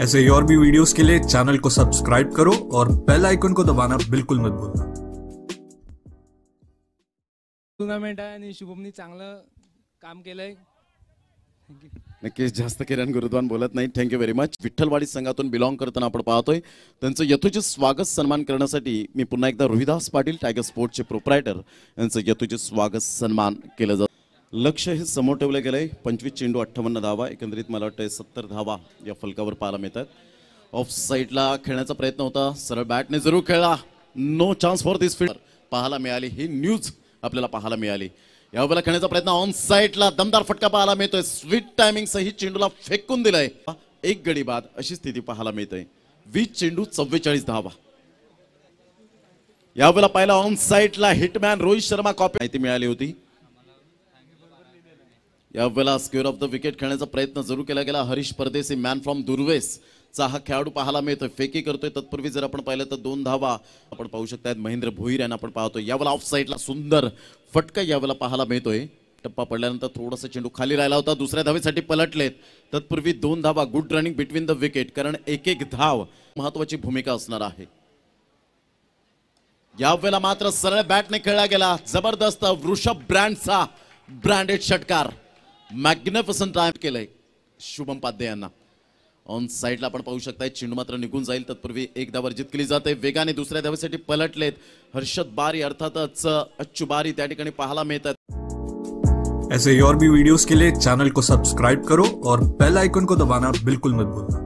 ऐसे और भी वीडियोस के लिए चैनल को सब्सक्राइब करो और बेल आइकन को दबाना बिल्कुल मत भूलना टूर्नामेंट आहे आणि शुभमनी चांगलं काम केलंय नक्कीच जास्त किरण गुरुद्वान बोलत नाही थँक्यू व्हेरी मच विठ्ठलवाडी संघातून बिलॉंग करताना आपण पाहतोय त्यांचं यथोचित स्वागत सन्मान करण्यासाठी मी पुन्हा एकदा रोहिदास पाटील टायगर स्पोर्ट्सचे प्रोप्रायटर यांचं यथोचित स्वागत सन्मान केलं जातं लक्ष हे समोर ठेवलं गेलं आहे पंचवीस चेंडू अठ्ठावन्न धावा एकंदरीत मला वाटतं सत्तर धावा या फलकावर पाहायला मिळतात ऑफ साईडला खेळण्याचा प्रयत्न होता सरळ बॅटने जरूर खेळला no chance for this field पाहायला मिळाली ही न्यूज आपल्याला पाहायला मिळाली यावेळेला खेळण्याचा प्रयत्न ऑन साईडला दमदार फटका पाहायला मिळतोय स्वीट सही चेंडूला फेकून दिलाय एक गडी बाद अशी स्थिती पाहायला मिळते वीस चेंडू चव्वेचाळीस धावा यावेळेला पाहिला ऑन साईडला हिटमॅन रोहित शर्मा कॉपी माहिती मिळाली होती यावेळेला स्क्वेअर ऑफ द विकेट खेळण्याचा प्रयत्न जरूर केला गेला हरीश परदेसी मॅन फ्रॉम दुर्वेस चा हा खेळाडू पाहायला मिळतोय फेकी करतोय तत्पूर्वी जर आपण पाहिलं तर दोन धावा आपण पाहू शकतायत महेंद्र भोईर यांना आपण पाहतोय यावेळेला ऑफ साईडला सुंदर फटका यावेळेला पाहायला मिळतोय टप्पा पडल्यानंतर थोडासा चेंडू खाली राहिला होता दुसऱ्या धावेसाठी पलटलेत तत्पूर्वी दोन धावा good running between the wicket कारण एक एक धाव महत्वाची भूमिका असणार आहे यावेळेला मात्र सरळ बॅटने खेळला गेला जबरदस्त वृषभ ब्रँडचा ब्रँडेड षटकार मॅग्नेफसन टायम केलंय शुभम पाध्ये यांना ऑन साईडला आपण पाहू शकताय चेंडू मात्र निघून जाईल तत्पूर्वी एक धावर जित केली जाते वेगाने दुसऱ्या धावेसाठी पलटलेत हर्षद बारी अर्थातच अच्छू बारी त्या ठिकाणी पाहायला मिळतात ऐसे और भी वीडियोस के लिए चैनल को सब्सक्राइब करो और बेल आइकन को दबाना बिल्कुल मत भूलना